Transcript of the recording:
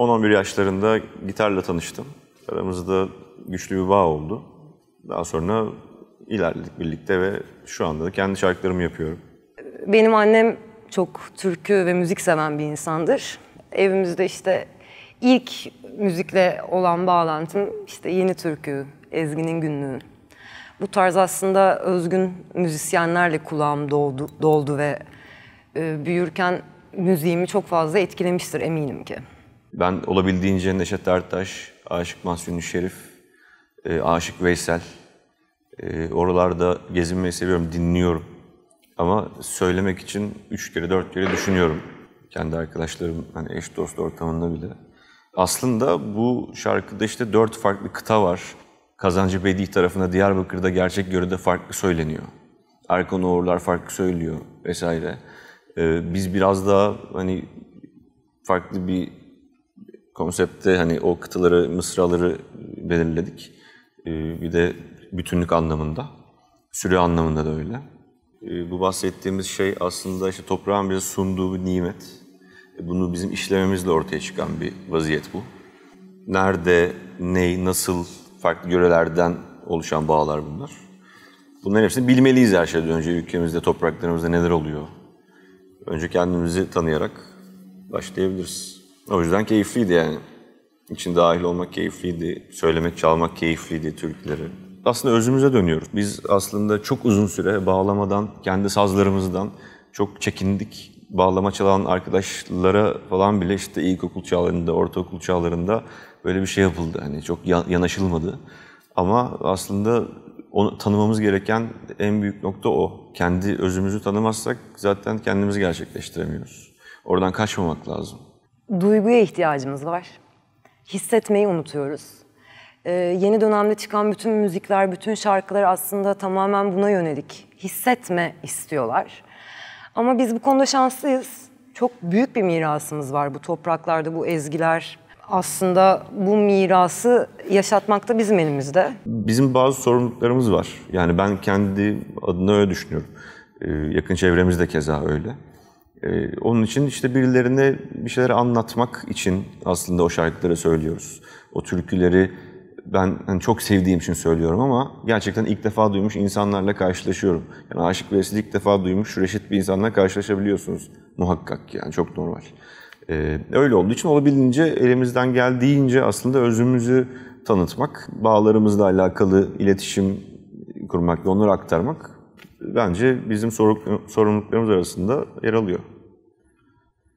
10-11 yaşlarında gitarla tanıştım. Aramızda güçlü bir bağ oldu. Daha sonra ilerledik birlikte ve şu anda da kendi şarkılarımı yapıyorum. Benim annem çok türkü ve müzik seven bir insandır. Evimizde işte ilk müzikle olan bağlantım işte yeni türkü, Ezgi'nin günlüğü. Bu tarz aslında özgün müzisyenlerle kulağım doldu, doldu ve e, büyürken müziğimi çok fazla etkilemiştir eminim ki. Ben olabildiğince Neşet Ertaş, Aşık Mahsuni Şerif, e, Aşık Veysel, e, oralarda gezinmeyi seviyorum, dinliyorum. Ama söylemek için üç kere, dört kere düşünüyorum. Kendi arkadaşlarım, hani eş dost ortamında bile. Aslında bu şarkıda işte dört farklı kıta var. Kazancı Bedi tarafında Diyarbakır'da gerçek yörede farklı söyleniyor. Erkan Oğurlar farklı söylüyor vesaire. Ee, biz biraz daha hani farklı bir konsepte hani o kıtaları, mısraları belirledik. Ee, bir de bütünlük anlamında, süre anlamında da öyle. Ee, bu bahsettiğimiz şey aslında işte toprağın bize sunduğu bir nimet. E, bunu bizim işlememizle ortaya çıkan bir vaziyet bu. Nerede, ney, nasıl farklı yörelerden oluşan bağlar bunlar. Bunların hepsini bilmeliyiz her şeyden önce ülkemizde, topraklarımızda neler oluyor. Önce kendimizi tanıyarak başlayabiliriz. O yüzden keyifliydi yani. İçin dahil olmak keyifliydi, söylemek, çalmak keyifliydi türküleri. Aslında özümüze dönüyoruz. Biz aslında çok uzun süre bağlamadan, kendi sazlarımızdan çok çekindik. Bağlama çalan arkadaşlara falan bile işte ilkokul çağlarında, ortaokul çağlarında böyle bir şey yapıldı. Hani çok yanaşılmadı. Ama aslında onu tanımamız gereken en büyük nokta o. Kendi özümüzü tanımazsak zaten kendimizi gerçekleştiremiyoruz. Oradan kaçmamak lazım duyguya ihtiyacımız var. Hissetmeyi unutuyoruz. Ee, yeni dönemde çıkan bütün müzikler, bütün şarkılar aslında tamamen buna yönelik. Hissetme istiyorlar. Ama biz bu konuda şanslıyız. Çok büyük bir mirasımız var bu topraklarda, bu ezgiler. Aslında bu mirası yaşatmak da bizim elimizde. Bizim bazı sorumluluklarımız var. Yani ben kendi adına öyle düşünüyorum. Ee, yakın çevremiz de keza öyle. Ee, onun için işte birilerine bir şeyler anlatmak için aslında o şarkıları söylüyoruz. O türküleri ben hani çok sevdiğim için söylüyorum ama gerçekten ilk defa duymuş insanlarla karşılaşıyorum. Yani Aşık Veysel'i ilk defa duymuş reşit bir insanla karşılaşabiliyorsunuz muhakkak yani çok normal. Ee, öyle olduğu için olabildiğince elimizden geldiğince aslında özümüzü tanıtmak, bağlarımızla alakalı iletişim kurmak ve onları aktarmak bence bizim sorumluluklarımız arasında yer alıyor.